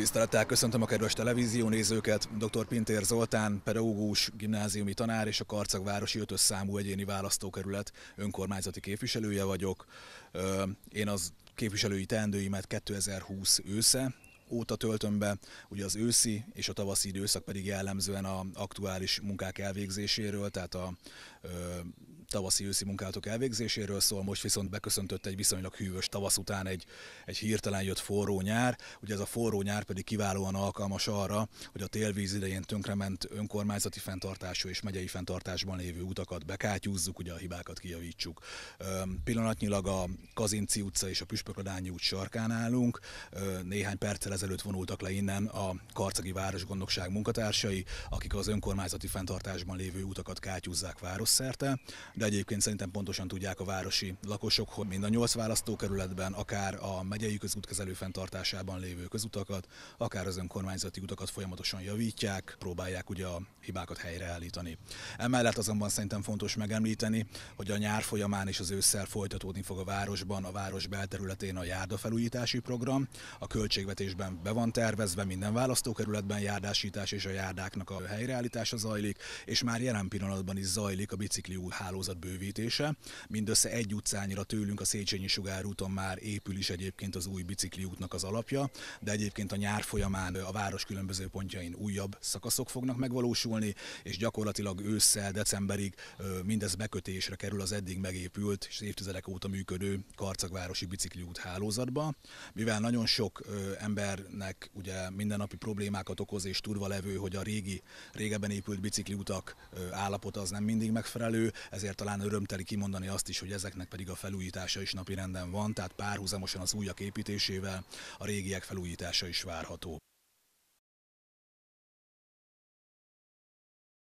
Tisztelettel köszöntöm a kedves televízió nézőket. dr. Pintér Zoltán, pedagógus, gimnáziumi tanár és a Városi 5 számú egyéni választókerület önkormányzati képviselője vagyok. Én az képviselői teendőimet 2020 ősze óta töltöm be, ugye az őszi és a tavaszi időszak pedig jellemzően a aktuális munkák elvégzéséről, tehát a tavaszi őszi munkálatok elvégzéséről szól, most viszont beköszöntött egy viszonylag hűvös tavasz után egy, egy hirtelen jött forró nyár. Ugye ez a forró nyár pedig kiválóan alkalmas arra, hogy a télvíz idején tönkrement önkormányzati fenntartású és megyei fenntartásban lévő utakat bekátyúzzuk, ugye a hibákat kijavítsuk. Pillanatnyilag a Kazinci utca és a Püspökladányi út sarkán állunk. Néhány perccel ezelőtt vonultak le innen a Karcagi Városgondnokság munkatársai, akik az önkormányzati fenntartásban lévő utakat kátyúzzák városszerte, de egyébként szerintem pontosan tudják a városi lakosok, hogy mind a nyolc választókerületben, akár a megyei közútkezelő fenntartásában lévő közutakat, akár az önkormányzati utakat folyamatosan javítják, próbálják ugye a hibákat helyreállítani. Emellett azonban szerintem fontos megemlíteni, hogy a nyár folyamán és az ősszel folytatódni fog a városban, a város belterületén a járdafelújítási program. A költségvetésben be van tervezve minden választókerületben járdásítás és a járdáknak a helyreállítása zajlik, és már jelen pillanatban is zajlik a bicikli hálózat hálózat bővítése. Mindössze egy utcányira tőlünk a Széchenyi Sugárúton már épül is egyébként az új bicikli útnak az alapja, de egyébként a nyár folyamán a város különböző pontjain újabb szakaszok fognak megvalósulni, és gyakorlatilag ősszel, decemberig mindez bekötésre kerül az eddig megépült és évtizedek óta működő Karcagvárosi út hálózatba. Mivel nagyon sok embernek ugye mindennapi problémákat okoz és turva levő, hogy a régi, régebben épült bicikli utak állapota az nem mindig megfelelő, ezért talán örömteli kimondani azt is, hogy ezeknek pedig a felújítása is napirenden van, tehát párhuzamosan az újak építésével a régiek felújítása is várható.